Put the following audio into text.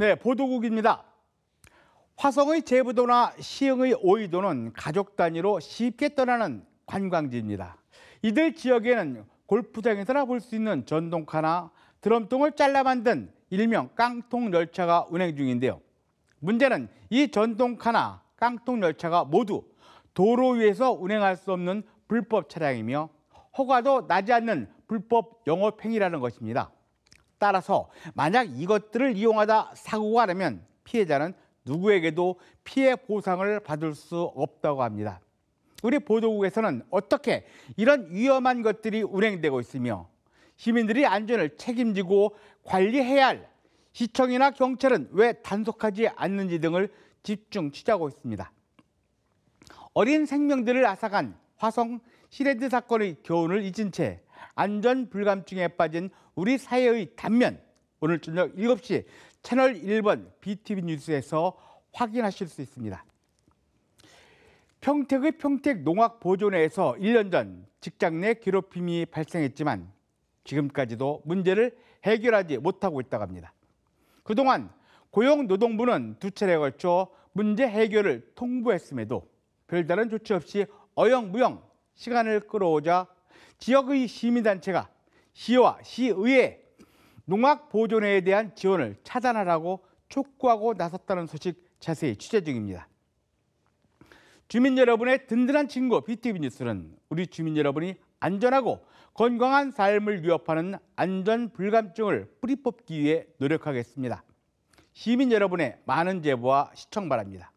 네, 보도국입니다. 화성의 제부도나 시흥의 오이도는 가족 단위로 쉽게 떠나는 관광지입니다. 이들 지역에는 골프장에서나 볼 수 있는 전동카나 드럼통을 잘라 만든 일명 깡통 열차가 운행 중인데요. 문제는 이 전동카나 깡통 열차가 모두 도로 위에서 운행할 수 없는 불법 차량이며 허가도 나지 않는 불법 영업행위라는 것입니다. 따라서 만약 이것들을 이용하다 사고가 나면 피해자는 누구에게도 피해 보상을 받을 수 없다고 합니다. 우리 보도국에서는 어떻게 이런 위험한 것들이 운행되고 있으며 시민들이 안전을 책임지고 관리해야 할 시청이나 경찰은 왜 단속하지 않는지 등을 집중 취재하고 있습니다. 어린 생명들을 앗아간 화성 시레드 사건의 교훈을 잊은 채 안전 불감증에 빠진 우리 사회의 단면 오늘 저녁 7시 채널 1번 BTV 뉴스에서 확인하실 수 있습니다. 평택의 평택 농악 보존회에서 1년 전 직장 내 괴롭힘이 발생했지만 지금까지도 문제를 해결하지 못하고 있다고 합니다. 그동안 고용노동부는 두 차례에 걸쳐 문제 해결을 통보했음에도 별다른 조치 없이 어영부영 시간을 끌어오자 지역의 시민단체가 시와 시의회 농악 보존에 대한 지원을 차단하라고 촉구하고 나섰다는 소식 자세히 취재 중입니다. 주민 여러분의 든든한 친구 BTV 뉴스는 우리 주민 여러분이 안전하고 건강한 삶을 위협하는 안전 불감증을 뿌리 뽑기 위해 노력하겠습니다. 시민 여러분의 많은 제보와 시청 바랍니다.